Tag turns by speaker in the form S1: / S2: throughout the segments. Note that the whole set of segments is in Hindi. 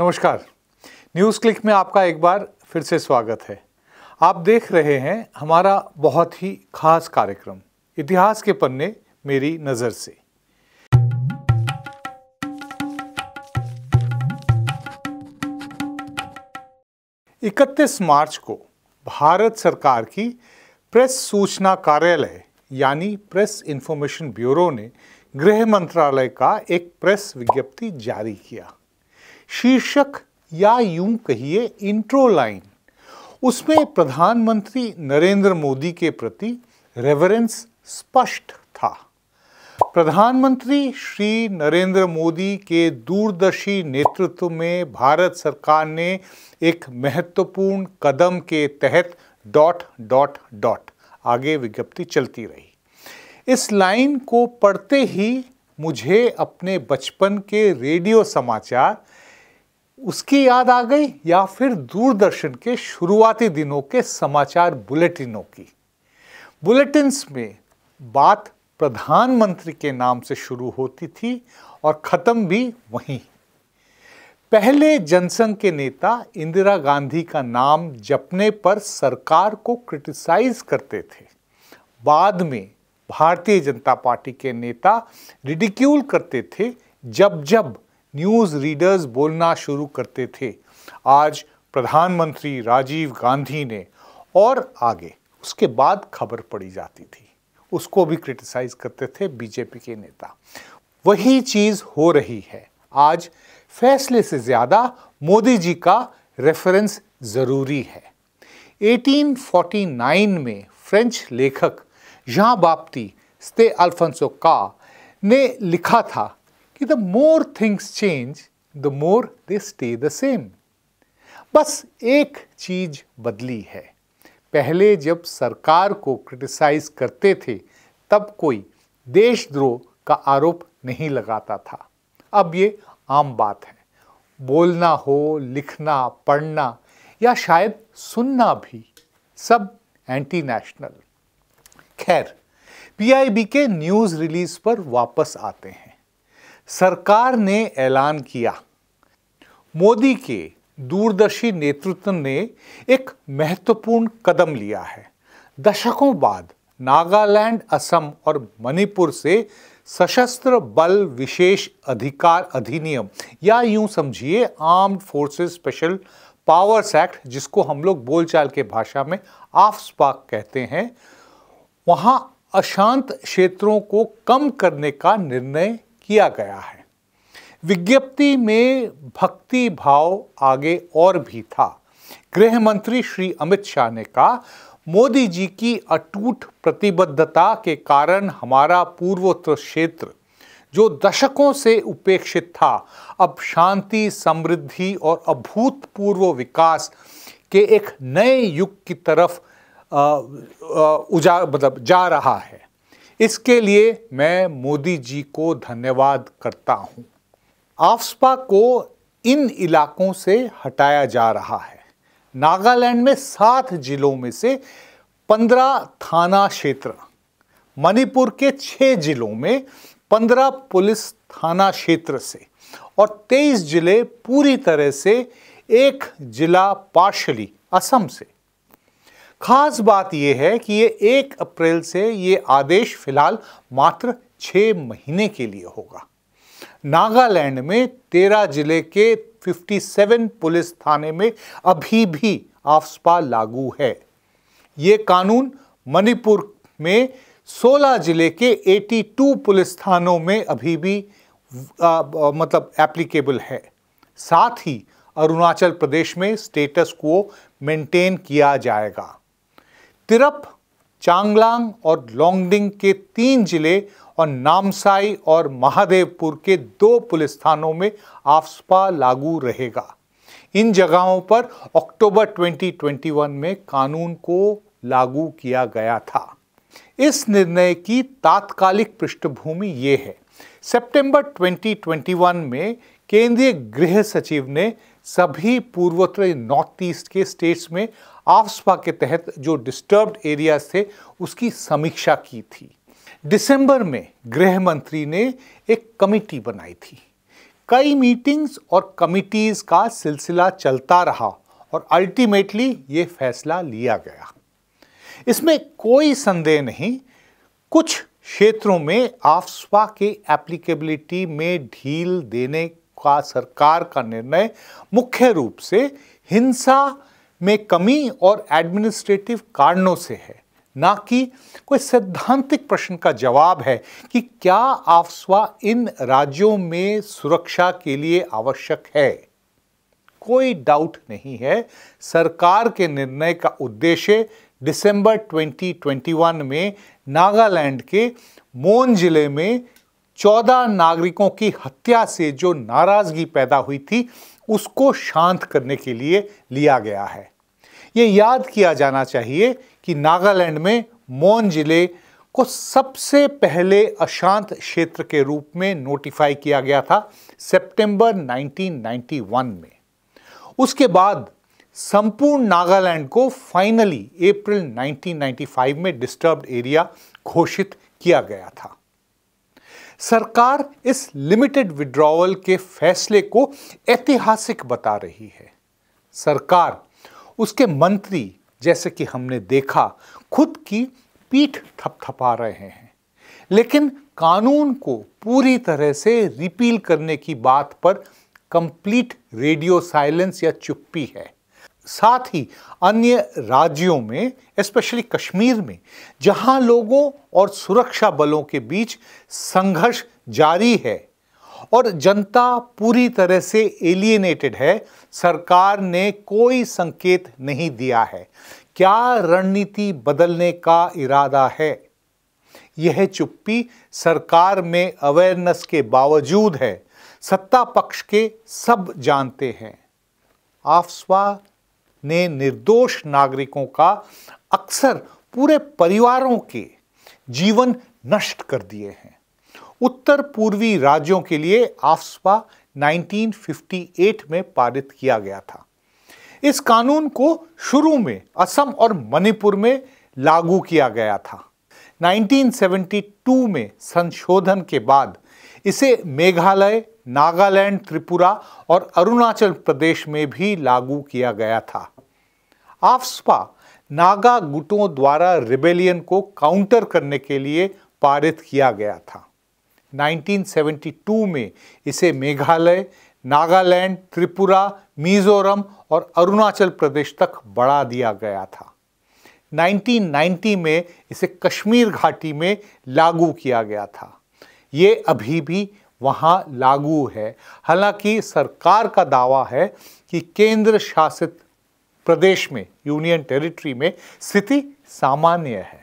S1: नमस्कार न्यूज़ क्लिक में आपका एक बार फिर से स्वागत है आप देख रहे हैं हमारा बहुत ही खास कार्यक्रम इतिहास के पन्ने मेरी नज़र से इकतीस मार्च को भारत सरकार की प्रेस सूचना कार्यालय यानी प्रेस इंफॉर्मेशन ब्यूरो ने गृह मंत्रालय का एक प्रेस विज्ञप्ति जारी किया शीर्षक या यूं कहिए इंट्रो लाइन उसमें प्रधानमंत्री नरेंद्र मोदी के प्रति रेवरेंस स्पष्ट था प्रधानमंत्री श्री नरेंद्र मोदी के दूरदर्शी नेतृत्व में भारत सरकार ने एक महत्वपूर्ण कदम के तहत डॉट डॉट डॉट आगे विज्ञप्ति चलती रही इस लाइन को पढ़ते ही मुझे अपने बचपन के रेडियो समाचार उसकी याद आ गई या फिर दूरदर्शन के शुरुआती दिनों के समाचार बुलेटिनों की बुलेटिन्स में बात प्रधानमंत्री के नाम से शुरू होती थी और ख़त्म भी वहीं पहले जनसंघ के नेता इंदिरा गांधी का नाम जपने पर सरकार को क्रिटिसाइज करते थे बाद में भारतीय जनता पार्टी के नेता रिडिक्यूल करते थे जब जब न्यूज़ रीडर्स बोलना शुरू करते थे आज प्रधानमंत्री राजीव गांधी ने और आगे उसके बाद खबर पड़ी जाती थी उसको भी क्रिटिसाइज करते थे बीजेपी के नेता वही चीज़ हो रही है आज फैसले से ज़्यादा मोदी जी का रेफरेंस ज़रूरी है 1849 में फ्रेंच लेखक जहाँ बाप्ती स्ते अल्फंसो का ने लिखा था the more things change the more they stay the same बस एक चीज बदली है पहले जब सरकार को क्रिटिसाइज करते थे तब कोई देशद्रोह का आरोप नहीं लगाता था अब ये आम बात है बोलना हो लिखना पढ़ना या शायद सुनना भी सब एंटी नेशनल खैर पीआईबी के न्यूज़ रिलीज पर वापस आते हैं सरकार ने ऐलान किया मोदी के दूरदर्शी नेतृत्व ने एक महत्वपूर्ण कदम लिया है दशकों बाद नागालैंड असम और मणिपुर से सशस्त्र बल विशेष अधिकार अधिनियम या यूं समझिए armed forces special powers act जिसको हम लोग बोलचाल के भाषा में आफ स्पाक कहते हैं वहां अशांत क्षेत्रों को कम करने का निर्णय किया गया है विज्ञप्ति में भक्ति भाव आगे और भी था गृह मंत्री श्री अमित शाह ने कहा मोदी जी की अटूट प्रतिबद्धता के कारण हमारा पूर्वोत्तर क्षेत्र जो दशकों से उपेक्षित था अब शांति समृद्धि और अभूतपूर्व विकास के एक नए युग की तरफ उजा मतलब जा रहा है इसके लिए मैं मोदी जी को धन्यवाद करता हूँ आफ्सपा को इन इलाकों से हटाया जा रहा है नागालैंड में सात जिलों में से पंद्रह थाना क्षेत्र मणिपुर के छः जिलों में पंद्रह पुलिस थाना क्षेत्र से और तेईस जिले पूरी तरह से एक जिला पार्शली असम से खास बात यह है कि ये एक अप्रैल से ये आदेश फिलहाल मात्र छः महीने के लिए होगा नागालैंड में तेरह जिले के 57 पुलिस थाने में अभी भी आफ्सपा लागू है ये कानून मणिपुर में 16 जिले के 82 पुलिस थानों में अभी भी आ, आ, मतलब एप्लीकेबल है साथ ही अरुणाचल प्रदेश में स्टेटस को मेंटेन किया जाएगा तिरप चांगलांग और लोंगडिंग के तीन जिले और नामसाई और महादेवपुर के दो पुलिस थानों में आफ्सपा लागू रहेगा इन जगहों पर अक्टूबर 2021 में कानून को लागू किया गया था इस निर्णय की तात्कालिक पृष्ठभूमि ये है सितंबर 2021 में केंद्रीय गृह सचिव ने सभी पूर्वोत्तर नॉर्थ ईस्ट के स्टेट्स में आफ्सपा के तहत जो डिस्टर्ब्ड एरियाज थे उसकी समीक्षा की थी दिसंबर में गृह मंत्री ने एक कमिटी बनाई थी कई मीटिंग्स और कमिटीज का सिलसिला चलता रहा और अल्टीमेटली ये फैसला लिया गया इसमें कोई संदेह नहीं कुछ क्षेत्रों में आफ्सपा के एप्लीकेबिलिटी में ढील देने का सरकार का निर्णय मुख्य रूप से हिंसा में कमी और एडमिनिस्ट्रेटिव कारणों से है ना कि कोई सैद्धांतिक प्रश्न का जवाब है कि क्या आफ्सवा इन राज्यों में सुरक्षा के लिए आवश्यक है कोई डाउट नहीं है सरकार के निर्णय का उद्देश्य दिसंबर 2021 में नागालैंड के मोन जिले में चौदह नागरिकों की हत्या से जो नाराज़गी पैदा हुई थी उसको शांत करने के लिए लिया गया है ये याद किया जाना चाहिए कि नागालैंड में मोन जिले को सबसे पहले अशांत क्षेत्र के रूप में नोटिफाई किया गया था सितंबर 1991 में उसके बाद संपूर्ण नागालैंड को फाइनली अप्रैल 1995 में डिस्टर्ब्ड एरिया घोषित किया गया था सरकार इस लिमिटेड विड्रॉवल के फैसले को ऐतिहासिक बता रही है सरकार उसके मंत्री जैसे कि हमने देखा खुद की पीठ थपथपा रहे हैं लेकिन कानून को पूरी तरह से रिपील करने की बात पर कंप्लीट रेडियो साइलेंस या चुप्पी है साथ ही अन्य राज्यों में स्पेशली कश्मीर में जहां लोगों और सुरक्षा बलों के बीच संघर्ष जारी है और जनता पूरी तरह से एलिएनेटेड है सरकार ने कोई संकेत नहीं दिया है क्या रणनीति बदलने का इरादा है यह चुप्पी सरकार में अवेयरनेस के बावजूद है सत्ता पक्ष के सब जानते हैं आफस्वा ने निर्दोष नागरिकों का अक्सर पूरे परिवारों के जीवन नष्ट कर दिए हैं उत्तर पूर्वी राज्यों के लिए आफ्सपा 1958 में पारित किया गया था इस कानून को शुरू में असम और मणिपुर में लागू किया गया था 1972 में संशोधन के बाद इसे मेघालय नागालैंड त्रिपुरा और अरुणाचल प्रदेश में भी लागू किया गया था आफ्सपा नागा गुटों द्वारा रिबेलियन को काउंटर करने के लिए पारित किया गया था 1972 में इसे मेघालय नागालैंड त्रिपुरा मिजोरम और अरुणाचल प्रदेश तक बढ़ा दिया गया था 1990 में इसे कश्मीर घाटी में लागू किया गया था ये अभी भी वहाँ लागू है हालांकि सरकार का दावा है कि केंद्र शासित प्रदेश में यूनियन टेरिटरी में स्थिति सामान्य है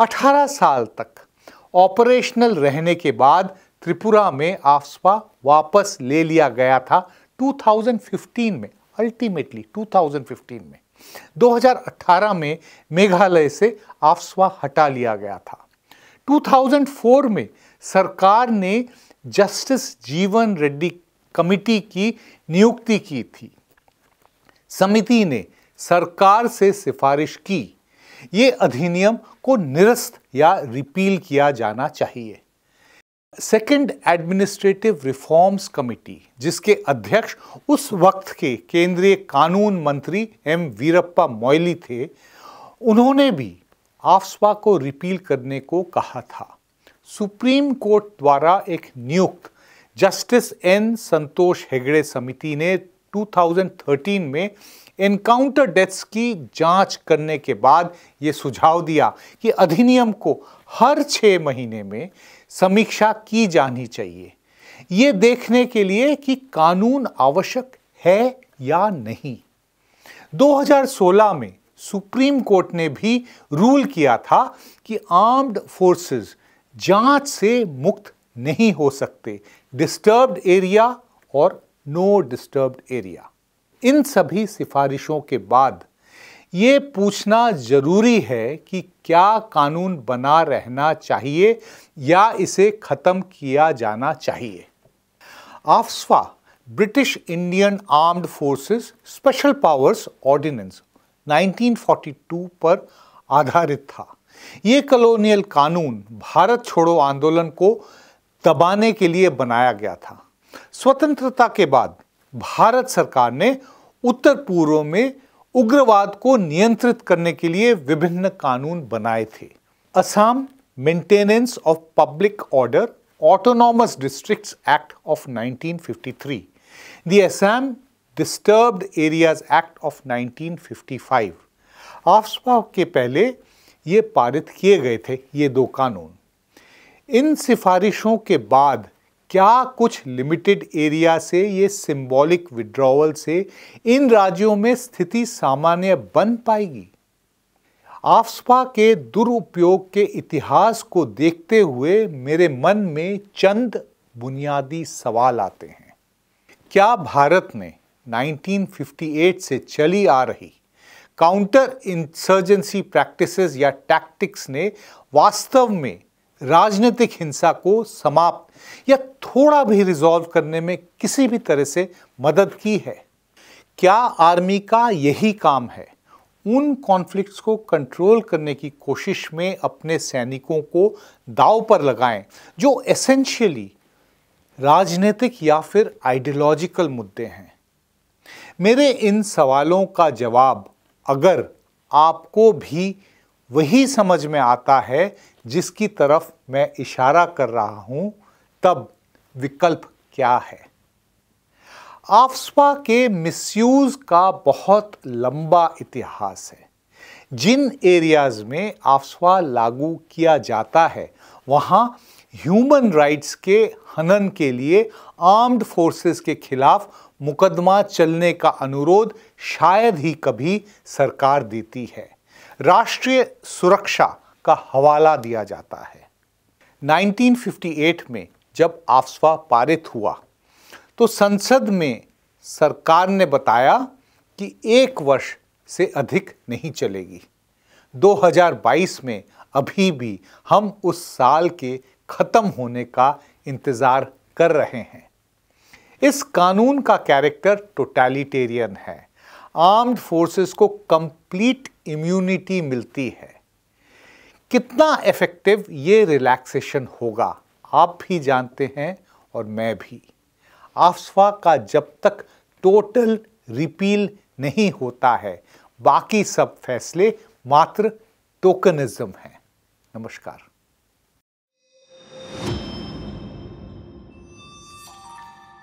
S1: 18 साल तक ऑपरेशनल रहने के बाद त्रिपुरा में आफ्सपा वापस ले लिया गया था 2015 में अल्टीमेटली 2015 में 2018 में मेघालय से आफ्सपा हटा लिया गया था 2004 में सरकार ने जस्टिस जीवन रेड्डी कमिटी की नियुक्ति की थी समिति ने सरकार से सिफारिश की ये अधिनियम को निरस्त या रिपील किया जाना चाहिए सेकंड एडमिनिस्ट्रेटिव रिफॉर्म्स कमिटी जिसके अध्यक्ष उस वक्त के केंद्रीय कानून मंत्री एम वीरप्पा मोइली थे उन्होंने भी आफ्सपा को रिपील करने को कहा था सुप्रीम कोर्ट द्वारा एक नियुक्त जस्टिस एन संतोष हेगड़े समिति ने 2013 में एनकाउंटर डेथ्स की जांच करने के बाद ये सुझाव दिया कि अधिनियम को हर छः महीने में समीक्षा की जानी चाहिए ये देखने के लिए कि कानून आवश्यक है या नहीं 2016 में सुप्रीम कोर्ट ने भी रूल किया था कि आर्म्ड फोर्सेस जांच से मुक्त नहीं हो सकते डिस्टर्ब्ड एरिया और नो डिस्टर्ब्ड एरिया इन सभी सिफारिशों के बाद ये पूछना ज़रूरी है कि क्या कानून बना रहना चाहिए या इसे ख़त्म किया जाना चाहिए AFSPA British Indian armed forces special powers ordinance 1942 पर आधारित था ये कलोनियल कानून भारत छोड़ो आंदोलन को दबाने के लिए बनाया गया था स्वतंत्रता के बाद भारत सरकार ने उत्तर पूर्व में उग्रवाद को नियंत्रित करने के लिए विभिन्न कानून बनाए थे Assam maintenance of public order autonomous districts act of 1953 the Assam Disturbed areas act of 1955 AFSPA के पहले ये पारित किए गए थे ये दो कानून इन सिफारिशों के बाद क्या कुछ लिमिटेड एरिया से ये सिंबॉलिक विड्रॉवल से इन राज्यों में स्थिति सामान्य बन पाएगी आफ्सपा के दुरुपयोग के इतिहास को देखते हुए मेरे मन में चंद बुनियादी सवाल आते हैं क्या भारत ने 1958 से चली आ रही काउंटर इंसर्जेंसी प्रैक्टिसेस या टैक्टिक्स ने वास्तव में राजनीतिक हिंसा को समाप्त या थोड़ा भी रिजॉल्व करने में किसी भी तरह से मदद की है क्या आर्मी का यही काम है उन कॉन्फ्लिक्ट्स को कंट्रोल करने की कोशिश में अपने सैनिकों को दाव पर लगाएं जो एसेंशियली राजनीतिक या फिर आइडियोलॉजिकल मुद्दे हैं मेरे इन सवालों का जवाब अगर आपको भी वही समझ में आता है जिसकी तरफ मैं इशारा कर रहा हूं तब विकल्प क्या है आफ्सपा के मिसयूज का बहुत लंबा इतिहास है जिन एरियाज में आफ्सपा लागू किया जाता है वहां ह्यूमन राइट्स के हनन के लिए आर्म्ड फोर्सेस के खिलाफ मुकदमा चलने का अनुरोध शायद ही कभी सरकार देती है राष्ट्रीय सुरक्षा का हवाला दिया जाता है 1958 में जब आफ्सवा पारित हुआ तो संसद में सरकार ने बताया कि एक वर्ष से अधिक नहीं चलेगी 2022 में अभी भी हम उस साल के ख़त्म होने का इंतज़ार कर रहे हैं इस कानून का कैरेक्टर टोटलिटेरियन है आर्म्ड फोर्सेस को कंप्लीट इम्यूनिटी मिलती है कितना इफ़ेक्टिव ये रिलैक्सेशन होगा आप भी जानते हैं और मैं भी आफ्सवा का जब तक टोटल रिपील नहीं होता है बाकी सब फैसले मात्र टोकनिज्म हैं नमस्कार